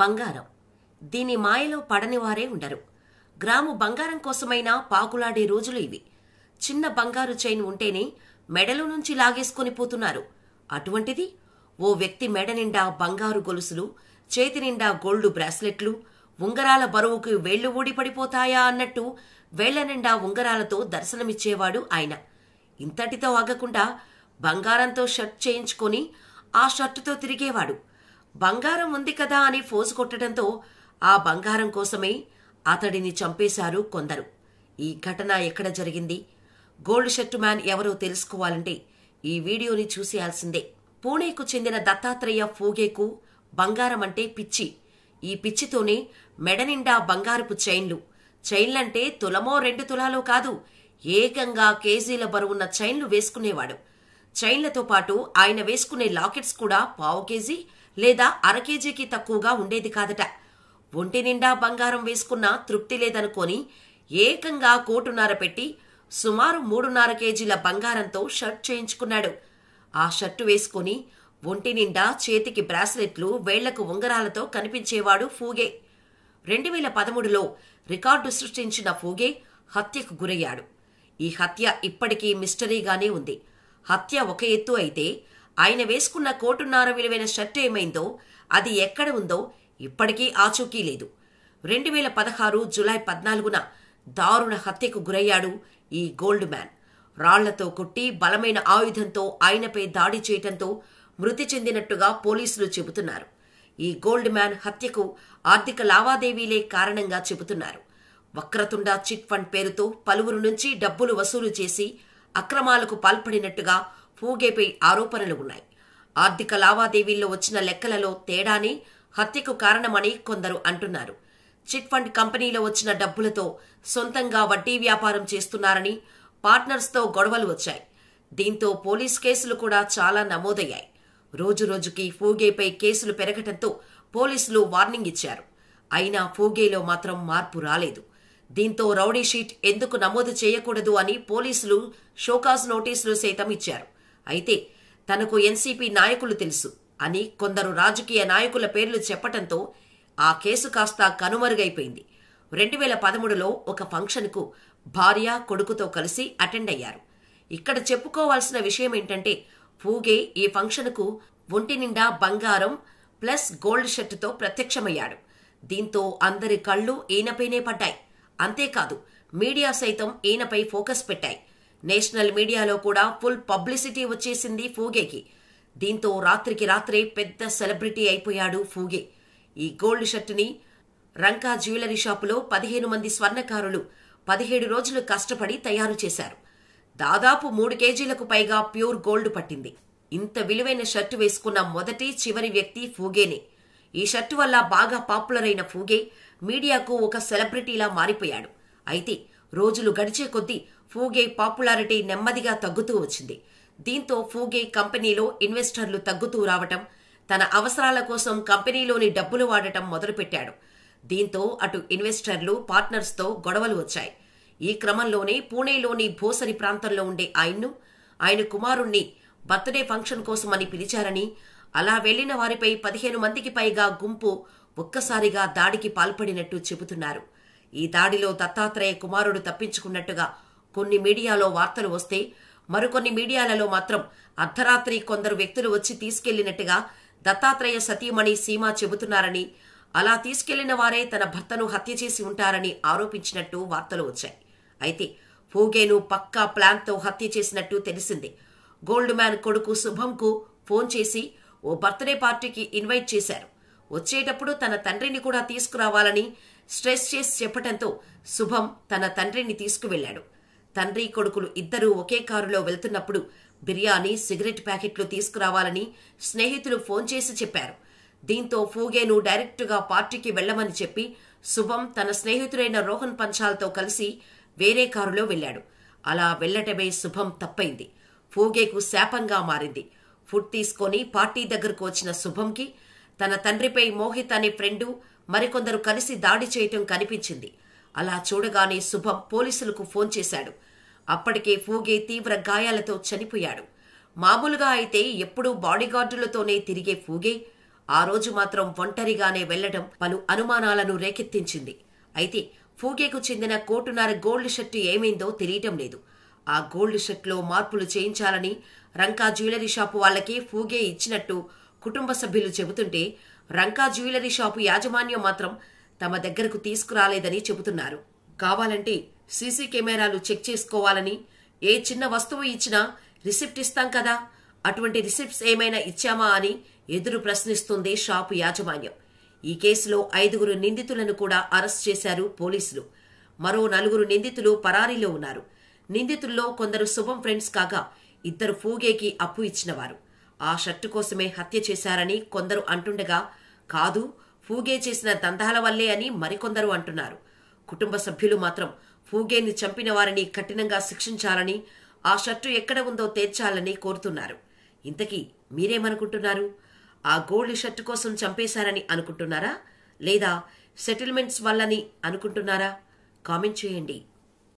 బంగారం దీని మాయలో పడనివారే ఉండరు గ్రాము బంగారం కోసమైనా పాకులాడే రోజులు ఇవి చిన్న బంగారు చైన్ ఉంటేనే మెడలో నుంచి లాగేసుకొని పోతున్నారు అటువంటిది ఓ వ్యక్తి మెడ నిండా బంగారు గొలుసులు చేతి నిండా గోల్డ్ బ్రాస్లెట్లు ఉంగరాల బరువుకి వేళ్లు ఊడి పడిపోతాయా అన్నట్టు వేళ్ల నిండా ఉంగరాలతో దర్శనమిచ్చేవాడు ఆయన ఇంతటితో ఆగకుండా బంగారంతో షర్ట్ చేయించుకొని ఆ షర్టుతో తిరిగేవాడు బంగారం ఉంది కదా అని ఫోజు కొట్టడంతో ఆ బంగారం కోసమే అతడిని చంపేశారు కొందరు ఈ ఘటన ఎక్కడ జరిగింది గోల్డ్ షర్టు మ్యాన్ ఎవరో తెలుసుకోవాలంటే ఈ వీడియోని చూసేయాల్సిందే పూణేకు చెందిన దత్తాత్రేయ ఫూగేకు బంగారం అంటే పిచ్చి ఈ పిచ్చితోనే మెడనిండా బంగారపు చైన్లు చైన్లంటే తులమో రెండు తులాలో కాదు ఏకంగా కేజీల బరువున్న చైన్లు వేసుకునేవాడు చైన్లతో పాటు ఆయన వేసుకునే లాకెట్స్ కూడా పావు కేజీ లేదా అరకేజీకి తక్కువగా ఉండేది కాదట ఒంటి నిండా బంగారం వేసుకున్నా తృప్తి లేదనుకొని ఏకంగా కోటున్నర పెట్టి సుమారు మూడున్నర కేజీల బంగారంతో షర్ట్ చేయించుకున్నాడు ఆ షర్టు వేసుకుని ఒంటి నిండా చేతికి బ్రాస్లెట్లు వేళ్లకు ఉంగరాలతో కనిపించేవాడు ఫూగే రెండు వేల పదమూడులో రికార్డు సృష్టించిన ఫూగే హత్యకు గురయ్యాడు ఈ హత్య ఇప్పటికీ మిస్టరీగానే ఉంది హత్య ఒక ఎత్తు అయితే ఆయన వేసుకున్న కోటున్నార విలువైన షర్ట్ ఏమైందో అది ఎక్కడ ఉందో ఇప్పటికీ ఆచూకీ లేదు రెండు వేల పదహారు జులై పద్నాలుగున దారుణ హత్యకు గురయ్యాడు ఈ గోల్డ్ మ్యాన్ రాళ్లతో కొట్టి బలమైన ఆయుధంతో ఆయనపై దాడి చేయటంతో మృతి చెందినట్టుగా పోలీసులు చెబుతున్నారు ఈ గోల్డ్ మ్యాన్ హత్యకు ఆర్థిక లావాదేవీలే కారణంగా చెబుతున్నారు వక్రతుండ చిట్ ఫండ్ పేరుతో పలువురు నుంచి డబ్బులు వసూలు చేసి అక్రమాలకు పాల్పడినట్టుగా పూగేపై ఆరోపణలు ఉన్నాయి ఆర్థిక లావాదేవీల్లో వచ్చిన లెక్కలలో తేడానే హత్యకు కారణమని కొందరు అంటున్నారు చిట్ ఫండ్ కంపెనీలో వచ్చిన డబ్బులతో సొంతంగా వడ్డీ వ్యాపారం చేస్తున్నారని పార్ట్నర్స్తో గొడవలు వచ్చాయి దీంతో పోలీస్ కేసులు కూడా చాలా నమోదయ్యాయి రోజురోజుకి ఫూగేపై కేసులు పెరగటంతో పోలీసులు వార్నింగ్ ఇచ్చారు అయినా ఫూగేలో మాత్రం మార్పు రాలేదు దీంతో రౌడీ షీట్ ఎందుకు నమోదు చేయకూడదు అని పోలీసులు షోకాస్ నోటీసులు సైతం ఇచ్చారు అయితే తనకు ఎన్సీపీ నాయకులు తెలుసు అని కొందరు రాజకీయ నాయకుల పేర్లు చెప్పటంతో ఆ కేసు కాస్త కనుమరుగైపోయింది రెండు వేల పదమూడులో ఒక ఫంక్షన్కు భార్య కొడుకుతో కలిసి అటెండ్ అయ్యారు ఇక్కడ చెప్పుకోవాల్సిన విషయం ఏంటంటే పూగే ఈ ఫంక్షన్కు ఒంటి నిండా బంగారం ప్లస్ గోల్డ్ షర్ట్తో ప్రత్యక్షమయ్యాడు దీంతో అందరి కళ్ళు ఈయనపైనే పడ్డాయి అంతేకాదు మీడియా సైతం ఈయనపై ఫోకస్ పెట్టాయి నేషనల్ మీడియాలో కూడా ఫుల్ పబ్లిసిటీ వచ్చేసింది ఫూగేకి దీంతో రాత్రికి రాత్రే పెద్ద సెలబ్రిటీ అయిపోయాడు ఫూగే ఈ గోల్డ్ షర్ట్ని రంకా జ్యువెలరీ షాపులో పదిహేను మంది స్వర్ణకారులు పదిహేడు రోజులు కష్టపడి తయారు చేశారు దాదాపు మూడు కేజీలకు పైగా ప్యూర్ గోల్డ్ పట్టింది ఇంత విలువైన షర్టు వేసుకున్న మొదటి చివరి వ్యక్తి ఫూగేనే ఈ షర్టు వల్ల బాగా పాపులర్ అయిన ఫూగే మీడియాకు ఒక సెలబ్రిటీలా మారిపోయాడు అయితే రోజులు గడిచే కొద్దీ ఫూగే పాపులారిటీ నెమ్మదిగా తగ్గుతూ వచ్చింది దీంతో ఫూగే కంపెనీలో ఇన్వెస్టర్లు తగ్గుతూ రావటం తన అవసరాల కోసం కంపెనీలోని డబ్బులు వాడటం మొదలుపెట్టాడు దీంతో అటు ఇన్వెస్టర్లు పార్ట్నర్స్తో గొడవలు వచ్చాయి ఈ క్రమంలోనే పూణేలోని భోసరి ప్రాంతంలో ఉండే ఆయన్ను ఆయన కుమారుణ్ణి బర్త్డే ఫంక్షన్ కోసమని పిలిచారని అలా వెళ్లిన వారిపై పదిహేను మందికి పైగా గుంపు ఒక్కసారిగా దాడికి పాల్పడినట్టు చెబుతున్నారు ఈ దాడిలో దత్తాత్రేయ కుమారుడు తప్పించుకున్నట్టుగా కొన్ని మీడియాలో వార్తలు వస్తే మరికొన్ని మీడియాలలో మాత్రం అర్ధరాత్రి కొందరు వ్యక్తులు వచ్చి తీసుకెళ్లినట్టుగా దత్తాత్రేయ సతీమణి సీమ చెబుతున్నారని అలా తీసుకెళ్లిన వారే తన భర్తను హత్య చేసి ఉంటారని ఆరోపించినట్టు వార్తలు వచ్చాయి అయితే పూగేను పక్కా ప్లాన్తో హత్య చేసినట్టు తెలిసింది గోల్డ్ మ్యాన్ కొడుకు శుభంకు ఫోన్ చేసి ఓ బర్త్డే పార్టీకి ఇన్వైట్ చేశారు వచ్చేటప్పుడు తన తండ్రిని కూడా తీసుకురావాలని స్ట్రెస్ చేసి చెప్పటంతో శుభం తన తండ్రిని తీసుకువెళ్లాడు తండ్రి కొడుకులు ఇద్దరూ ఒకే కారులో వెళ్తున్నప్పుడు బిర్యానీ సిగరెట్ ప్యాకెట్లు తీసుకురావాలని స్నేహితులు ఫోన్ చేసి చెప్పారు దీంతో ఫూగేను డైరెక్టుగా పార్టీకి వెళ్లమని చెప్పి శుభం తన స్నేహితుడైన రోహన్ పంచాల్తో కలిసి వేరే కారులో వెళ్లాడు అలా వెళ్లటమే శుభం తప్పైంది ఫూగేకు శాపంగా మారింది ఫుడ్ తీసుకొని పార్టీ దగ్గరకు వచ్చిన శుభంకి తన తండ్రిపై మోహిత్ అనే ఫ్రెండు మరికొందరు కలిసి దాడి చేయటం కనిపించింది అలా చూడగానే శుభం పోలీసులకు ఫోన్ చేశాడు అప్పటికే ఫూగే తీవ్ర గాయాలతో చనిపోయాడు మామూలుగా అయితే ఎప్పుడూ బాడీగార్డులతోనే తిరిగే ఫూగే ఆ రోజు మాత్రం ఒంటరిగానే వెళ్లడం పలు అనుమానాలను రేకెత్తించింది అయితే ఫూగేకు చెందిన కోటున్నర గోల్డ్ షర్టు ఏమైందో తెలియటం లేదు ఆ గోల్డ్ షర్ట్లో మార్పులు చేయించాలని రంకా జ్యువెలరీ షాపు వాళ్ళకి ఫూగే ఇచ్చినట్టు కుటుంబ సభ్యులు చెబుతుంటే రంకా జ్యువెలరీ షాపు యాజమాన్యం మాత్రం తమ దగ్గరకు తీసుకురాలేదని చెబుతున్నారు కావాలంటే సీసీ కెమెరాలు చెక్ చేసుకోవాలని ఏ చిన్న వస్తువు ఇచ్చినా రిసిప్ట్ ఇస్తాం కదా అటువంటి రిసిప్ట్స్ ఏమైనా ఇచ్చామా అని ఎదురు ప్రశ్నిస్తుంది షాపు యాజమాన్యం ఈ కేసులో ఐదుగురు నిందితులను కూడా అరెస్ట్ చేశారు పోలీసులు మరో నలుగురు నిందితులు పరారీలో ఉన్నారు నిందితుల్లో కొందరు శుభం ఫ్రెండ్స్ కాగా ఇద్దరు ఫూగేకి అప్పు ఇచ్చినవారు ఆ షర్టు కోసమే హత్య చేశారని కొందరు అంటుండగా కాదు ఫూగే చేసిన దందాల వల్లే అని మరికొందరు అంటున్నారు కుటుంబ సభ్యులు మాత్రం ఫూగేని చంపిన వారిని కఠినంగా శిక్షించాలని ఆ షర్టు ఎక్కడ ఉందో తేర్చాలని కోరుతున్నారు ఇంతకీ మీరేమనుకుంటున్నారు ఆ గోల్డ్ షర్టు కోసం చంపేశారని అనుకుంటున్నారా లేదా సెటిల్మెంట్స్ వల్లని అనుకుంటున్నారా కామెంట్ చేయండి